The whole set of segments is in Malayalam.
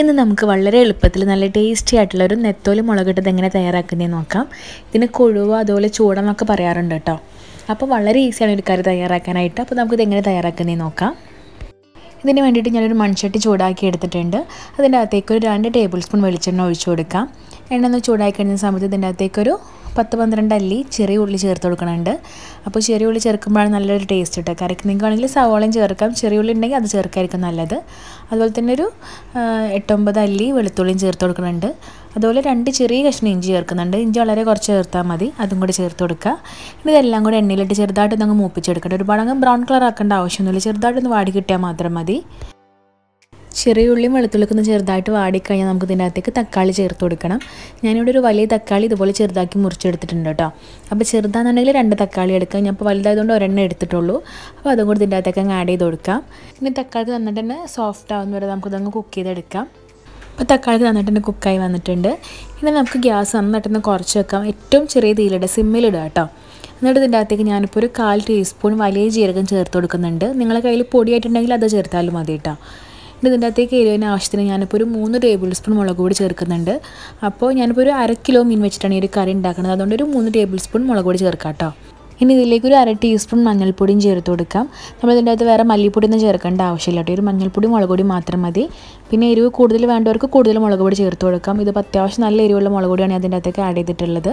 ഇന്ന് നമുക്ക് വളരെ എളുപ്പത്തിൽ നല്ല ടേസ്റ്റി ആയിട്ടുള്ള ഒരു നെത്തോലി മുളകിട്ടത് എങ്ങനെ തയ്യാറാക്കുന്നതെന്ന് നോക്കാം ഇതിന് കൊഴുവ് അതുപോലെ ചൂടെന്നൊക്കെ പറയാറുണ്ട് കേട്ടോ അപ്പോൾ വളരെ ഈസിയാണ് ഒരു കറി തയ്യാറാക്കാനായിട്ട് അപ്പോൾ നമുക്കിത് എങ്ങനെ തയ്യാറാക്കുന്നതെന്ന് നോക്കാം ഇതിന് വേണ്ടിയിട്ട് ഞാനൊരു മൺചട്ടി ചൂടാക്കി എടുത്തിട്ടുണ്ട് അതിൻ്റെ അകത്തേക്ക് ഒരു രണ്ട് ടേബിൾ സ്പൂൺ വെളിച്ചെണ്ണ ഒഴിച്ചു കൊടുക്കാം എണ്ണ ഒന്ന് ചൂടാക്കി കഴിഞ്ഞ സമയത്ത് ഇതിൻ്റെ അകത്തേക്കൊരു പത്ത് പന്ത്രണ്ട് അല്ലി ചെറിയ ഉള്ളി ചേർത്ത് കൊടുക്കുന്നുണ്ട് അപ്പോൾ ചെറിയ ഉള്ളി ചേർക്കുമ്പോഴാണ് നല്ലൊരു ടേസ്റ്റ് കിട്ടുക കറിക്ക് നിങ്ങൾക്ക് വേണമെങ്കിൽ സവോളയും ചേർക്കാം ചെറിയ ഉള്ളി ഉണ്ടെങ്കിൽ അത് ചേർക്കായിരിക്കും നല്ലത് അതുപോലെ തന്നെ ഒരു എട്ടൊമ്പത് അല്ലി വെളുത്തുള്ളിയും ചേർത്ത് കൊടുക്കുന്നുണ്ട് അതുപോലെ രണ്ട് ചെറിയ കഷ്ണം ഇഞ്ചി ചേർക്കുന്നുണ്ട് ഇഞ്ചി വളരെ കുറച്ച് ചേർത്താൽ മതി അതും കൂടി ചേർത്ത് കൊടുക്കുക ഇനി ഇതെല്ലാം കൂടി എണ്ണയിലിട്ട് ചെറുതായിട്ട് ഒന്ന് മൂപ്പിച്ചെടുക്കേണ്ട ഒരുപാട് അങ്ങ് ബ്രൗൺ കളർ ആക്കേണ്ട ആവശ്യമൊന്നുമില്ല ചെറുതായിട്ടൊന്ന് വാടി കിട്ടിയാൽ മാത്രം മതി ചെറിയ ഉള്ളിയും വെളുത്തുള്ളിയൊക്കെ ഒന്ന് ചെറുതായിട്ട് വാടിക്കഴിഞ്ഞാൽ നമുക്ക് ഇതിൻ്റെ അകത്തേക്ക് തക്കാളി ചേർത്ത് കൊടുക്കണം ഞാനിവിടെ ഒരു വലിയ തക്കാളി ഇതുപോലെ ചെറുതാക്കി മുറിച്ചെടുത്തിട്ടുണ്ട് കേട്ടോ അപ്പോൾ ചെറുതാണെന്നുണ്ടെങ്കിൽ രണ്ട് തക്കാളി എടുക്കാം ഞാൻ ഇപ്പോൾ വലുതായതുകൊണ്ട് ഒരെണ്ണം എടുത്തിട്ടുള്ളൂ അപ്പോൾ അതും കൂടി ഇതിൻ്റെ അകത്തേക്ക് അങ്ങ് ആഡ് ചെയ്ത് കൊടുക്കാം പിന്നെ തക്കാളി തന്നിട്ട് തന്നെ സോഫ്റ്റ് ആവുന്ന വരെ നമുക്കിതങ്ങ് കുക്ക് ചെയ്തെടുക്കാം അപ്പോൾ തക്കാളി തന്നിട്ട് തന്നെ കുക്കായി വന്നിട്ടുണ്ട് ഇനി നമുക്ക് ഗ്യാസ് തന്നെ കുറച്ച് വെക്കാം ഏറ്റവും ചെറിയ തീയിലിടുക സിമ്മിലിടുക കേട്ടോ എന്നിട്ട് ഇതിൻ്റെ അകത്തേക്ക് ഞാനിപ്പോൾ ഒരു കാൽ ടീസ്പൂൺ വലിയ ജീരകം ചേർത്ത് കൊടുക്കുന്നുണ്ട് നിങ്ങളുടെ കയ്യിൽ പൊടിയായിട്ടുണ്ടെങ്കിൽ അത് ചേർത്താലും മതി കേട്ടോ എന്നിട്ട് ഇതിൻ്റെ അകത്തേക്ക് എരിവിന് ആവശ്യത്തിന് ഞാനിപ്പോൾ ഒരു മൂന്ന് ടേബിൾ സ്പൂൺ മുളക് പൊടി ചേർക്കുന്നുണ്ട് അപ്പോൾ ഞാനിപ്പോൾ ഒരു അര കിലോ മീൻ വെച്ചിട്ടാണ് ഈ ഒരു കറി ഉണ്ടാക്കുന്നത് അതുകൊണ്ട് ഒരു മൂന്ന് ടേബിൾ സ്പൂൺ മുളക് പൊടി ചേർക്കാം കേട്ടോ ഇനി ഇതിലേക്ക് ഒരു അര ടീസ്പൂൺ മഞ്ഞൾപ്പൊടിയും ചേർത്ത് കൊടുക്കാം നമ്മൾ ഇതിൻ്റെ അകത്ത് വേറെ മല്ലിപ്പൊടിയൊന്നും ചേർക്കേണ്ട ആവശ്യമില്ല കേട്ടോ ഒരു മഞ്ഞൾപ്പൊടി മുളക് പൊടി മാത്രം മതി പിന്നെ എരിവ് കൂടുതൽ വേണ്ടവർക്ക് കൂടുതൽ മുളക് പൊടി ചേർത്ത് കൊടുക്കാം ഇത് അത്യാവശ്യം നല്ല എരിവുള്ള മുളക് പൊടിയാണ് അതിൻ്റെ അകത്തേക്ക് ആഡ് ചെയ്തിട്ടുള്ളത്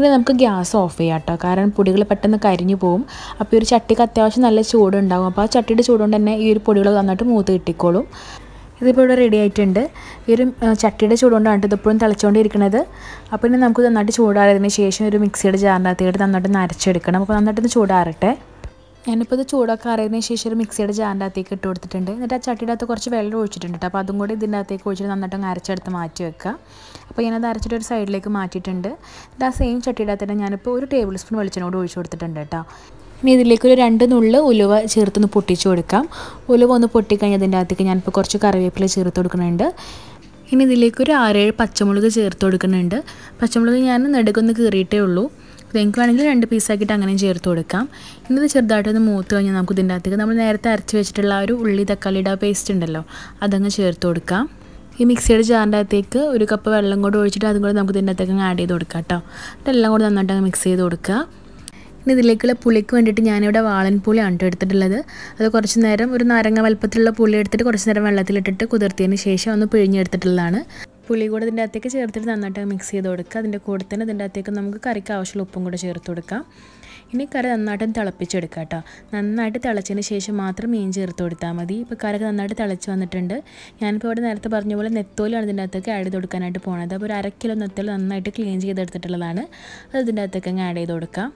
ഇനി നമുക്ക് ഗ്യാസ് ഓഫ് ചെയ്യാം കേട്ടോ കാരണം പൊടികൾ പെട്ടെന്ന് കരിഞ്ഞു പോകും അപ്പോൾ ഈ ഒരു ചട്ടിക്ക് അത്യാവശ്യം നല്ല ചൂടുണ്ടാകും അപ്പോൾ ആ ചട്ടിയുടെ ചൂടുകൊണ്ട് തന്നെ ഈ ഒരു പൊടികൾ നന്നായിട്ട് മൂത്ത് കിട്ടിക്കോളും ഇതിപ്പോൾ ഇവിടെ റെഡി ആയിട്ടുണ്ട് ഈ ഒരു ചട്ടിയുടെ ചൂടുകൊണ്ടാണ് ഇതിപ്പോഴും തിളച്ചുകൊണ്ടിരിക്കുന്നത് അപ്പോൾ ഇനി നമുക്ക് നന്നായിട്ട് ചൂടാറിയതിന് ശേഷം ഒരു മിക്സിയുടെ ജാറിനകത്തേക്ക് നന്നായിട്ട് നരച്ചെടുക്കണം അപ്പോൾ നന്നായിട്ടൊന്ന് ചൂടാറട്ടെ ഞാനിപ്പോൾ ഇത് ചൂടൊക്കെ അറിയുന്നതിന് ശേഷം ഒരു മിക്സിയുടെ ജാറിൻ്റെ അകത്തേക്ക് ഇട്ട് കൊടുത്തിട്ടുണ്ട് എന്നിട്ട് ആ ചട്ടിയുടെ അകത്ത് കുറച്ച് വെള്ളം ഒഴിച്ചിട്ടുണ്ട് കേട്ടോ അപ്പോൾ അതും കൂടി ഇതിൻ്റെ അകത്തേക്ക് ഒഴിച്ചിട്ട് നന്നായിട്ട് അരച്ചെടുത്ത് മാറ്റി വെക്കുക അപ്പോൾ ഞാനത് അരച്ചിട്ട് ഒരു സൈഡിലേക്ക് മാറ്റിയിട്ടുണ്ട് എന്നിട്ട് ആ സെയിം ചട്ടിയുടെ അകത്ത് തന്നെ ഞാനിപ്പോൾ ഒരു ടേബിൾ സ്പൂൺ വെളിച്ചെണ്ണ കൂടി ഒഴിച്ചു കൊടുത്തിട്ടുണ്ട് കേട്ടോ ഇനി ഇതിലേക്ക് ഒരു രണ്ട് നുള്ള് ഉലുവ ചേർത്തൊന്ന് പൊട്ടിച്ചു കൊടുക്കാം ഉലുവ ഒന്ന് അതിൻ്റെ അകത്തേക്ക് ഞാനിപ്പോൾ കുറച്ച് കറിവേപ്പില ചേർത്ത് കൊടുക്കുന്നുണ്ട് ഇനി ഇതിലേക്ക് ഒരു ആറേഴ് പച്ചമുളക് ചേർത്ത് കൊടുക്കുന്നുണ്ട് പച്ചമുളക് ഞാൻ നെടുക്കൊന്ന് കീറിയിട്ടേ ഉള്ളൂ നിങ്ങൾക്ക് വേണമെങ്കിൽ രണ്ട് പീസാക്കിയിട്ട് അങ്ങനെ ചേർത്ത് കൊടുക്കാം ഇന്നത് ചെറുതായിട്ടൊന്ന് മൂത്ത് കഴിഞ്ഞാൽ നമുക്ക് ഇതിൻ്റെ അകത്തേക്ക് നമ്മൾ നേരത്തെ അരച്ച് വെച്ചിട്ടുള്ള ഒരു ഉള്ളി തക്കാളിയുടെ പേസ്റ്റ് ഉണ്ടല്ലോ അതങ്ങ് ചേർത്ത് കൊടുക്കാം ഈ മിക്സിയുടെ ജാറിൻ്റെ അകത്തേക്ക് ഒരു കപ്പ് വെള്ളം കൂടെ ഒഴിച്ചിട്ട് അതും കൂടെ നമുക്ക് ഇതിൻ്റെ അകത്തേക്ക് ആഡ് ചെയ്ത് കൊടുക്കാം കേട്ടോ എല്ലാം കൂടെ നന്നായിട്ട് മിക്സ് ചെയ്ത് കൊടുക്കുക ഇനി ഇതിലേക്കുള്ള പുളിക്ക് വേണ്ടിയിട്ട് ഞാനിവിടെ വാളൻ പുളിയാണ് എടുത്തിട്ടുള്ളത് അത് കുറച്ച് നേരം ഒരു നാരങ്ങ വലുപ്പത്തിലുള്ള പുളി എടുത്തിട്ട് കുറച്ച് നേരം വെള്ളത്തിലിട്ടിട്ട് കുതിർത്തിയതിന് ശേഷം ഒന്ന് പിഴിഞ്ഞെടുത്തിട്ടുള്ളതാണ് പുളി കൂടെ ഇതിൻ്റെ അകത്തേക്ക് ചേർത്തിട്ട് നന്നായിട്ട് മിക്സ് ചെയ്ത് കൊടുക്കുക അതിൻ്റെ കൂടെ തന്നെ ഇതിൻ്റെ അകത്തേക്ക് നമുക്ക് കറിക്ക് ആവശ്യമുള്ള ഉപ്പും കൂടെ ചേർത്ത് കൊടുക്കാം ഇനി കറി നന്നായിട്ട് തിളപ്പിച്ചെടുക്കുക കേട്ടോ നന്നായിട്ട് തിളച്ചതിന് ശേഷം മാത്രം മീൻ ചേർത്ത് കൊടുത്താൽ മതി ഇപ്പോൾ കറിയൊക്കെ നന്നായിട്ട് തിളച്ച് വന്നിട്ടുണ്ട് ഞാനിപ്പോൾ ഇവിടെ നേരത്തെ പറഞ്ഞ പോലെ നെത്തോലിയാണ് ഇതിൻ്റെ അകത്തേക്ക് ആഡ് ചെയ്ത് കൊടുക്കാനായിട്ട് പോണത് അപ്പോൾ ഒരു അര കിലോ നെത്തോലി നന്നായിട്ട് ക്ലീൻ ചെയ്തെടുത്തിട്ടുള്ളതാണ് അത് ഇതിൻ്റെ അകത്തേക്ക് അങ്ങ് ആഡ് ചെയ്ത് കൊടുക്കാം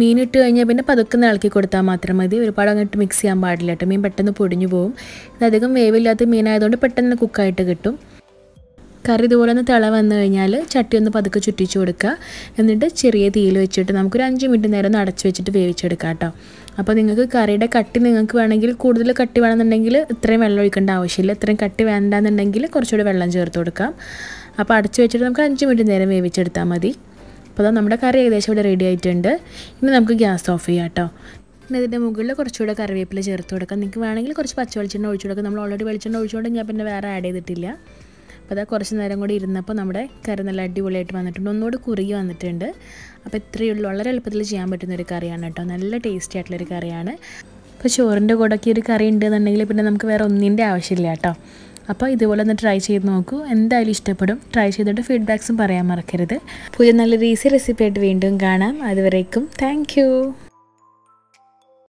മീൻ ഇട്ട് കഴിഞ്ഞാൽ പിന്നെ പതുക്കെ ഇളക്കി കൊടുത്താൽ മാത്രം മതി ഒരുപാട് അങ്ങോട്ട് മിക്സ് ചെയ്യാൻ പാടില്ല കേട്ടോ മീൻ പെട്ടെന്ന് പൊടിഞ്ഞു പോകും ഇത് അധികം വേവില്ലാത്ത മീനായതുകൊണ്ട് പെട്ടെന്ന് കുക്കായിട്ട് കിട്ടും കറി ഇതുപോലെ ഒന്ന് തിള വന്നു കഴിഞ്ഞാൽ ചട്ടി ഒന്ന് പതുക്കെ ചുറ്റിച്ചു കൊടുക്കുക എന്നിട്ട് ചെറിയ തീയിൽ വെച്ചിട്ട് നമുക്കൊരു അഞ്ച് മിനിറ്റ് നേരം ഒന്ന് അടച്ചു വെച്ചിട്ട് വേവിച്ചെടുക്കാം കേട്ടോ അപ്പോൾ നിങ്ങൾക്ക് കറിയുടെ കട്ടി നിങ്ങൾക്ക് വേണമെങ്കിൽ കൂടുതൽ കട്ടി വേണമെന്നുണ്ടെങ്കിൽ ഇത്രയും വെള്ളം ഒഴിക്കേണ്ട ആവശ്യമില്ല ഇത്രയും കട്ടി വേണ്ടെന്നുണ്ടെങ്കിൽ കുറച്ചുകൂടി വെള്ളം ചേർത്ത് കൊടുക്കാം അപ്പോൾ അടച്ചു വെച്ചിട്ട് നമുക്ക് അഞ്ച് മിനിറ്റ് നേരം വേവിച്ചെടുത്താൽ മതി അപ്പോൾ അതാ നമ്മുടെ കറി ഏകദേശം ഇവിടെ റെഡി ആയിട്ടുണ്ട് ഇനി നമുക്ക് ഗ്യാസ് ഓഫ് ചെയ്യാം കേട്ടോ പിന്നെ ഇതിൻ്റെ മുകളിൽ കുറച്ചുകൂടെ കറിവേപ്പില ചേർത്ത് കൊടുക്കാം നിങ്ങൾക്ക് വേണമെങ്കിൽ കുറച്ച് പച്ച വെളിച്ചെണ്ണ ഒഴിച്ചു കൊടുക്കാം നമ്മൾ ഓൾറെഡി വെളിച്ചെണ്ണ ഒഴിച്ചുകൊണ്ട് ഞാൻ പിന്നെ വേറെ ആഡ് ചെയ്തിട്ടില്ല അപ്പോൾ അതാ കുറച്ച് നേരം കൂടി ഇരുന്നപ്പോൾ നമ്മുടെ കറി നല്ല അടിപൊളിയായിട്ട് വന്നിട്ടുണ്ട് ഒന്നുകൂടി കുറുകി വന്നിട്ടുണ്ട് അപ്പോൾ ഇത്രയേ ഉള്ളൂ വളരെ എളുപ്പത്തിൽ ചെയ്യാൻ പറ്റുന്ന ഒരു കറിയാണ് കേട്ടോ നല്ല ടേസ്റ്റി ആയിട്ടുള്ളൊരു കറിയാണ് അപ്പോൾ ചോറിൻ്റെ കൂടെ ഒക്കെ ഒരു കറി ഉണ്ട് എന്നുണ്ടെങ്കിൽ പിന്നെ നമുക്ക് വേറെ ഒന്നിൻ്റെ ആവശ്യമില്ല കേട്ടോ അപ്പോൾ ഇതുപോലെ ഒന്ന് ട്രൈ ചെയ്ത് നോക്കൂ എന്തായാലും ഇഷ്ടപ്പെടും ട്രൈ ചെയ്തിട്ട് ഫീഡ്ബാക്സും പറയാൻ മറക്കരുത് പുതിയ നല്ല ഈസി റെസിപ്പി ആയിട്ട് വീണ്ടും കാണാം അതുവരേക്കും താങ്ക്